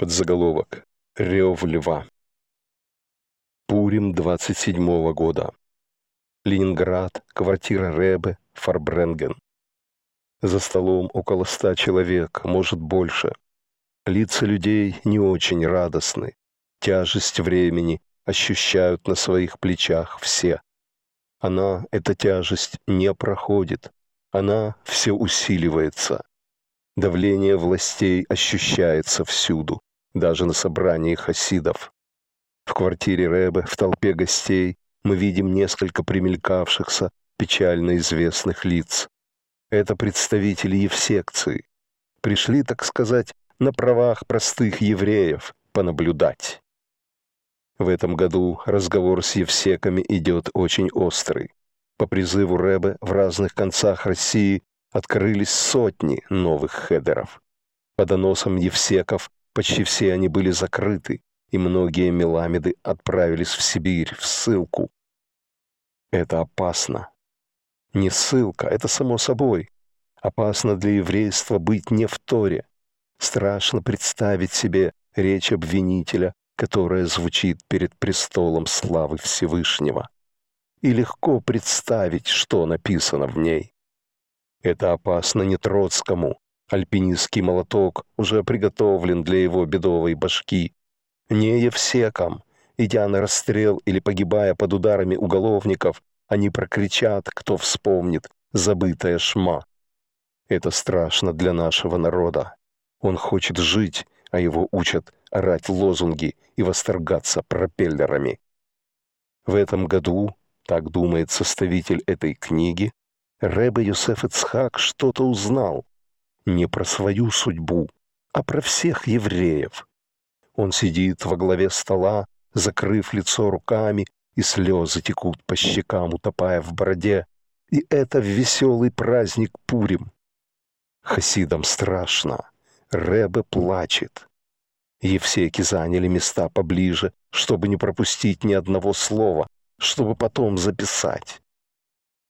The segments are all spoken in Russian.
Подзаголовок. Рев льва. Пурим 27 -го года. Ленинград, квартира Рэбе, Фарбренген. За столом около ста человек, может больше. Лица людей не очень радостны. Тяжесть времени ощущают на своих плечах все. Она, эта тяжесть, не проходит. Она все усиливается. Давление властей ощущается всюду даже на собрании хасидов. В квартире Рэбе, в толпе гостей, мы видим несколько примелькавшихся, печально известных лиц. Это представители Евсекции. Пришли, так сказать, на правах простых евреев понаблюдать. В этом году разговор с Евсеками идет очень острый. По призыву Рэбе в разных концах России открылись сотни новых хедеров. По доносам Евсеков Почти все они были закрыты, и многие меламеды отправились в Сибирь, в ссылку. Это опасно. Не ссылка, это само собой. Опасно для еврейства быть не в Торе. Страшно представить себе речь обвинителя, которая звучит перед престолом славы Всевышнего. И легко представить, что написано в ней. Это опасно не Троцкому, Альпинистский молоток уже приготовлен для его бедовой башки. Не Евсеком, идя на расстрел или погибая под ударами уголовников, они прокричат, кто вспомнит, забытая шма. Это страшно для нашего народа. Он хочет жить, а его учат орать лозунги и восторгаться пропеллерами. В этом году, так думает составитель этой книги, Рэбе Юсеф Ицхак что-то узнал, не про свою судьбу, а про всех евреев. Он сидит во главе стола, закрыв лицо руками, и слезы текут по щекам, утопая в бороде. И это веселый праздник Пурим. Хасидам страшно. Ребе плачет. Евсеки заняли места поближе, чтобы не пропустить ни одного слова, чтобы потом записать.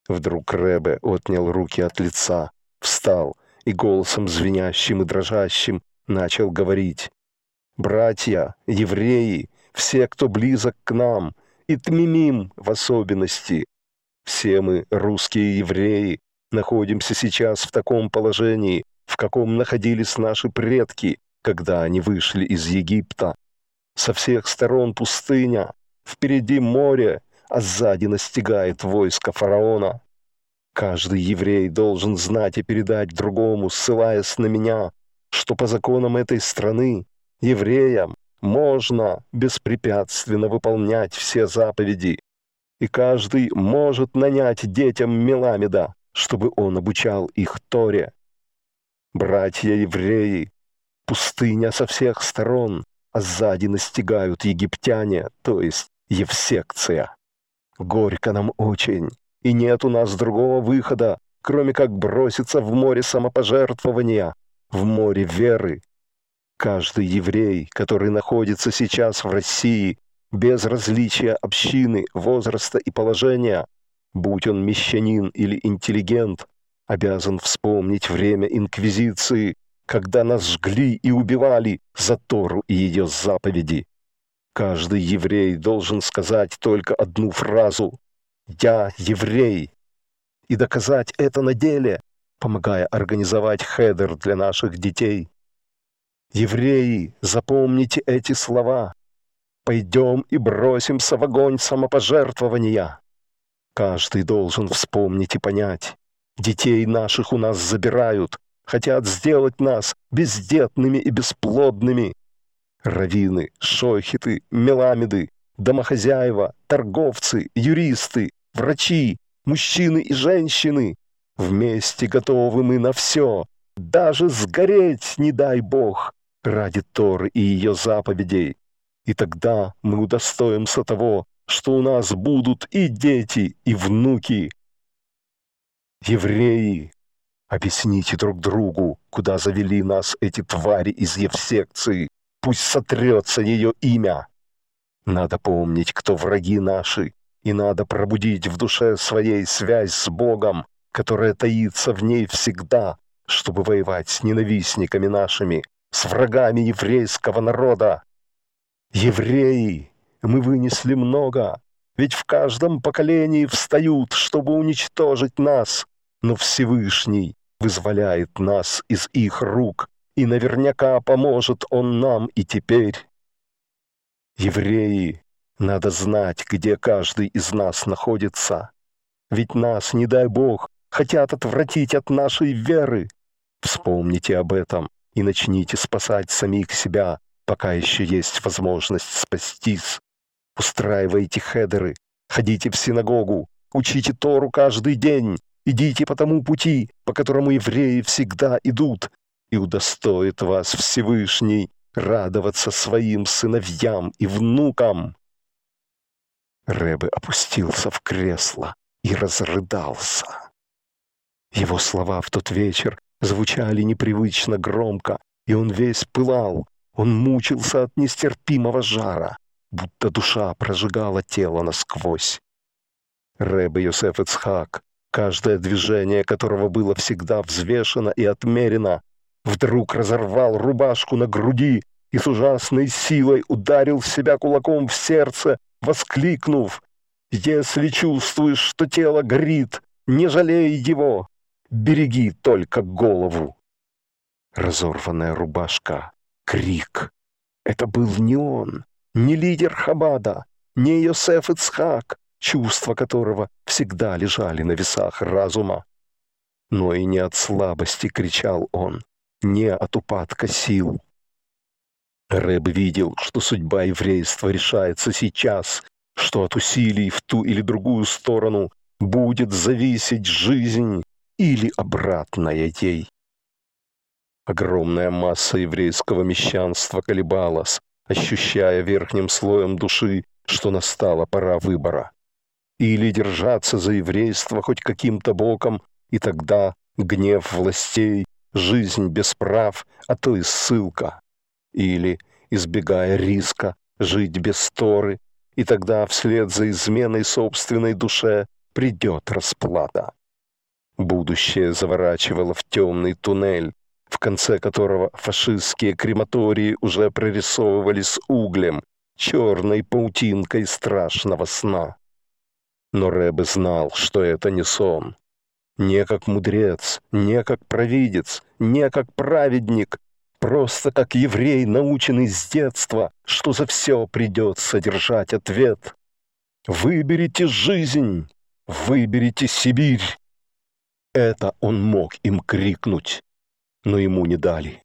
Вдруг Ребе отнял руки от лица, встал, и голосом звенящим и дрожащим начал говорить. «Братья, евреи, все, кто близок к нам, и Тмимим в особенности, все мы, русские евреи, находимся сейчас в таком положении, в каком находились наши предки, когда они вышли из Египта. Со всех сторон пустыня, впереди море, а сзади настигает войско фараона. Каждый еврей должен знать и передать другому, ссылаясь на меня, что по законам этой страны, евреям, можно беспрепятственно выполнять все заповеди. И каждый может нанять детям Меламеда, чтобы он обучал их Торе. Братья евреи, пустыня со всех сторон, а сзади настигают египтяне, то есть Евсекция. Горько нам очень, и нет у нас другого выхода, кроме как броситься в море самопожертвования, в море веры. Каждый еврей, который находится сейчас в России, без различия общины, возраста и положения, будь он мещанин или интеллигент, обязан вспомнить время Инквизиции, когда нас жгли и убивали за Тору и ее заповеди. Каждый еврей должен сказать только одну фразу «Я еврей!» и доказать это на деле, помогая организовать хедер для наших детей. Евреи, запомните эти слова. Пойдем и бросимся в огонь самопожертвования. Каждый должен вспомнить и понять. Детей наших у нас забирают, хотят сделать нас бездетными и бесплодными. Равины, шойхиты, меламиды, домохозяева, торговцы, юристы, врачи, мужчины и женщины. Вместе готовы мы на все, даже сгореть, не дай бог, ради Торы и ее заповедей. И тогда мы удостоимся того, что у нас будут и дети, и внуки. Евреи, объясните друг другу, куда завели нас эти твари из Евсекции. Пусть сотрется ее имя. Надо помнить, кто враги наши, и надо пробудить в душе своей связь с Богом, которая таится в ней всегда, чтобы воевать с ненавистниками нашими, с врагами еврейского народа. Евреи, мы вынесли много, ведь в каждом поколении встают, чтобы уничтожить нас, но Всевышний вызволяет нас из их рук, и наверняка поможет он нам и теперь. Евреи, надо знать, где каждый из нас находится. Ведь нас, не дай Бог, хотят отвратить от нашей веры. Вспомните об этом и начните спасать самих себя, пока еще есть возможность спастись. Устраивайте хедеры, ходите в синагогу, учите Тору каждый день, идите по тому пути, по которому евреи всегда идут, и удостоит вас Всевышний радоваться своим сыновьям и внукам. Рэбе опустился в кресло и разрыдался. Его слова в тот вечер звучали непривычно громко, и он весь пылал, он мучился от нестерпимого жара, будто душа прожигала тело насквозь. Рэбе Йосеф Эцхак, каждое движение которого было всегда взвешено и отмерено, вдруг разорвал рубашку на груди и с ужасной силой ударил себя кулаком в сердце воскликнув «Если чувствуешь, что тело горит, не жалей его, береги только голову!» Разорванная рубашка, крик. Это был не он, не лидер Хабада, не Йосеф Ицхак, чувства которого всегда лежали на весах разума. Но и не от слабости кричал он, не от упадка сил. Рэб видел, что судьба еврейства решается сейчас, что от усилий в ту или другую сторону будет зависеть жизнь или обратная ей. Огромная масса еврейского мещанства колебалась, ощущая верхним слоем души, что настала пора выбора. Или держаться за еврейство хоть каким-то боком, и тогда гнев властей, жизнь без прав, а то и ссылка или, избегая риска, жить без Торы, и тогда вслед за изменой собственной душе придет расплата. Будущее заворачивало в темный туннель, в конце которого фашистские крематории уже прорисовывались углем, черной паутинкой страшного сна. Но Рэбе знал, что это не сон. Не как мудрец, не как провидец, не как праведник, Просто как еврей, наученный с детства, что за все придется держать ответ. Выберите жизнь, выберите Сибирь. Это он мог им крикнуть, но ему не дали.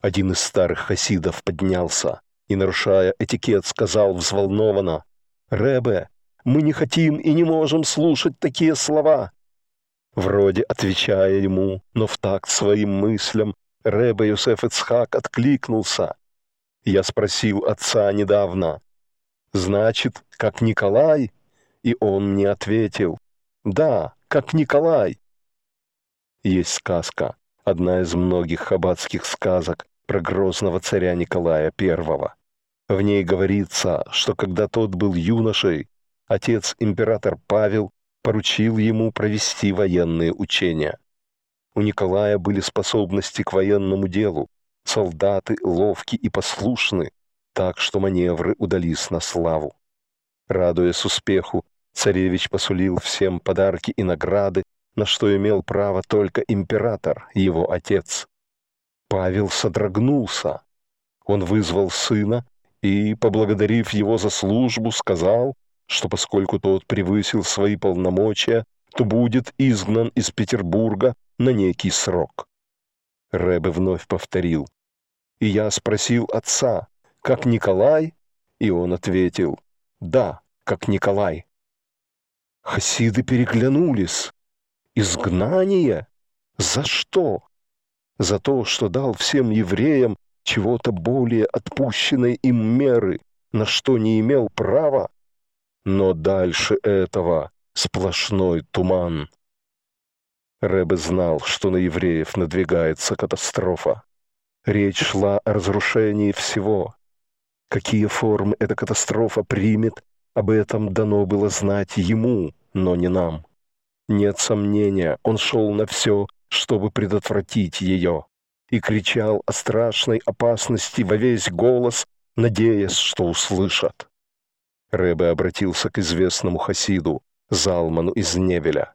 Один из старых хасидов поднялся и, нарушая этикет, сказал взволнованно, «Ребе, мы не хотим и не можем слушать такие слова». Вроде отвечая ему, но в такт своим мыслям, Рэбе Юсеф Ицхак откликнулся. Я спросил отца недавно. «Значит, как Николай?» И он мне ответил. «Да, как Николай». Есть сказка, одна из многих хабадских сказок про грозного царя Николая I. В ней говорится, что когда тот был юношей, отец император Павел поручил ему провести военные учения. У Николая были способности к военному делу. Солдаты ловки и послушны, так что маневры удались на славу. Радуясь успеху, царевич посулил всем подарки и награды, на что имел право только император, его отец. Павел содрогнулся. Он вызвал сына и, поблагодарив его за службу, сказал, что поскольку тот превысил свои полномочия, то будет изгнан из Петербурга на некий срок. Рэбе вновь повторил. И я спросил отца, как Николай? И он ответил, да, как Николай. Хасиды переглянулись. Изгнание? За что? За то, что дал всем евреям чего-то более отпущенной им меры, на что не имел права? Но дальше этого сплошной туман. Рэбе знал, что на евреев надвигается катастрофа. Речь шла о разрушении всего. Какие формы эта катастрофа примет, об этом дано было знать ему, но не нам. Нет сомнения, он шел на все, чтобы предотвратить ее, и кричал о страшной опасности во весь голос, надеясь, что услышат. Рэбе обратился к известному хасиду, Залману из Невеля.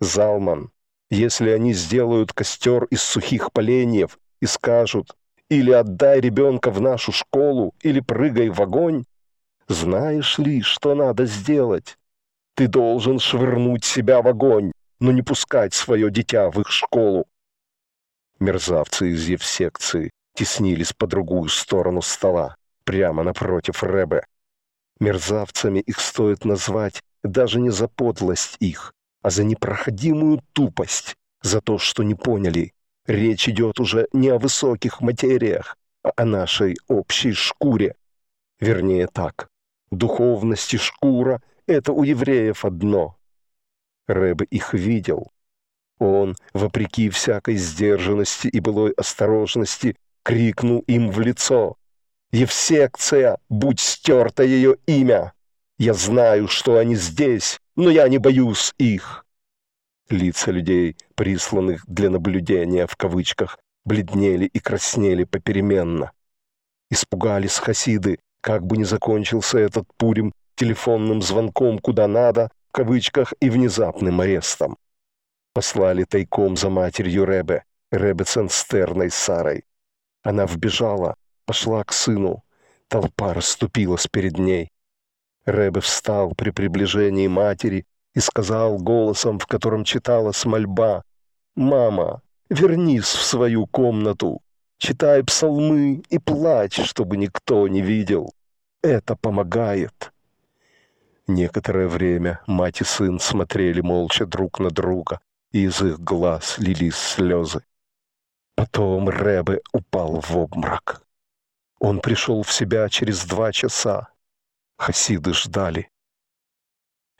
«Залман, если они сделают костер из сухих поленьев и скажут «или отдай ребенка в нашу школу, или прыгай в огонь», знаешь ли, что надо сделать? Ты должен швырнуть себя в огонь, но не пускать свое дитя в их школу. Мерзавцы из Евсекции теснились по другую сторону стола, прямо напротив Рэбе. Мерзавцами их стоит назвать даже не за подлость их, а за непроходимую тупость, за то, что не поняли. Речь идет уже не о высоких материях, а о нашей общей шкуре. Вернее так, духовность и шкура — это у евреев одно. Рэб их видел. Он, вопреки всякой сдержанности и былой осторожности, крикнул им в лицо. «Евсекция, будь стерто ее имя! Я знаю, что они здесь, но я не боюсь их». Лица людей, присланных для наблюдения в кавычках, бледнели и краснели попеременно. Испугались хасиды, как бы ни закончился этот пурим телефонным звонком куда надо, в кавычках, и внезапным арестом. Послали тайком за матерью Ребе, Ребе Ценстерной Сарой. Она вбежала, пошла к сыну. Толпа расступилась перед ней. Рэбе встал при приближении матери и сказал голосом, в котором читалась мольба, «Мама, вернись в свою комнату, читай псалмы и плачь, чтобы никто не видел. Это помогает». Некоторое время мать и сын смотрели молча друг на друга, и из их глаз лились слезы. Потом Рэбе упал в обморок. Он пришел в себя через два часа. Хасиды ждали.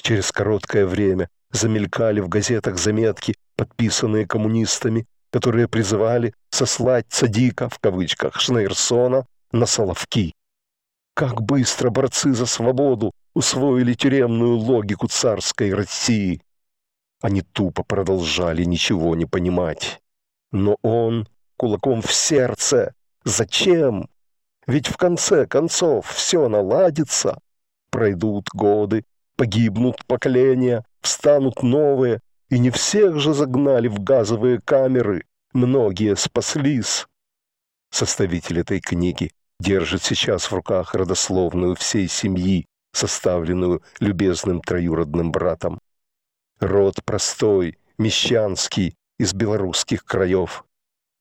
Через короткое время замелькали в газетах заметки, подписанные коммунистами, которые призывали сослать «садика» в кавычках Шнейрсона на Соловки. Как быстро борцы за свободу усвоили тюремную логику царской России. Они тупо продолжали ничего не понимать. Но он кулаком в сердце. Зачем? Ведь в конце концов все наладится. Пройдут годы, погибнут поколения, встанут новые, и не всех же загнали в газовые камеры, многие спаслись. Составитель этой книги держит сейчас в руках родословную всей семьи, составленную любезным троюродным братом. Род простой, мещанский, из белорусских краев.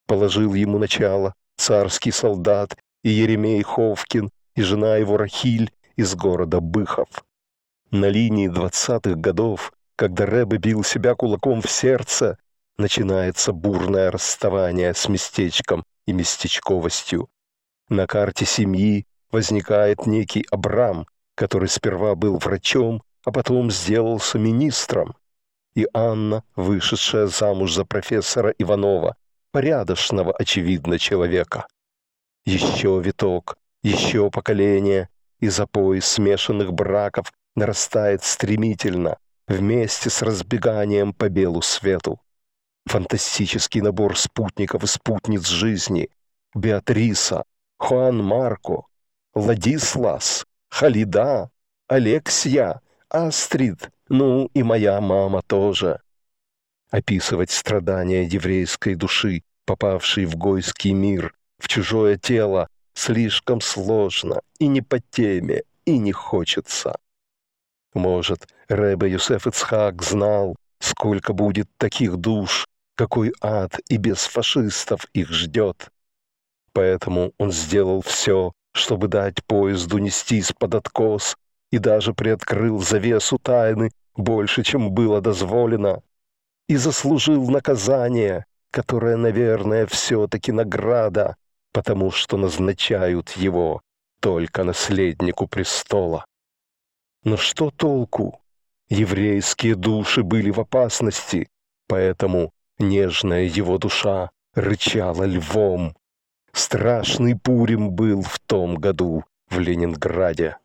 Положил ему начало царский солдат и Еремей Ховкин, и жена его Рахиль, из города Быхов. На линии двадцатых годов, когда Рэбе бил себя кулаком в сердце, начинается бурное расставание с местечком и местечковостью. На карте семьи возникает некий Абрам, который сперва был врачом, а потом сделался министром. И Анна, вышедшая замуж за профессора Иванова, порядочного, очевидно, человека. Еще виток, еще поколение, и запой смешанных браков нарастает стремительно, вместе с разбеганием по белу свету. Фантастический набор спутников и спутниц жизни. Беатриса, Хуан Марко, Ладислас, Халида, Алексия, Астрид, ну и моя мама тоже. Описывать страдания еврейской души, попавшей в гойский мир, в чужое тело, Слишком сложно и не по теме, и не хочется. Может, Рэбе Юсеф Ицхак знал, сколько будет таких душ, какой ад и без фашистов их ждет. Поэтому он сделал все, чтобы дать поезду нестись под откос и даже приоткрыл завесу тайны больше, чем было дозволено, и заслужил наказание, которое, наверное, все-таки награда, потому что назначают его только наследнику престола. Но что толку? Еврейские души были в опасности, поэтому нежная его душа рычала львом. Страшный Пурим был в том году в Ленинграде.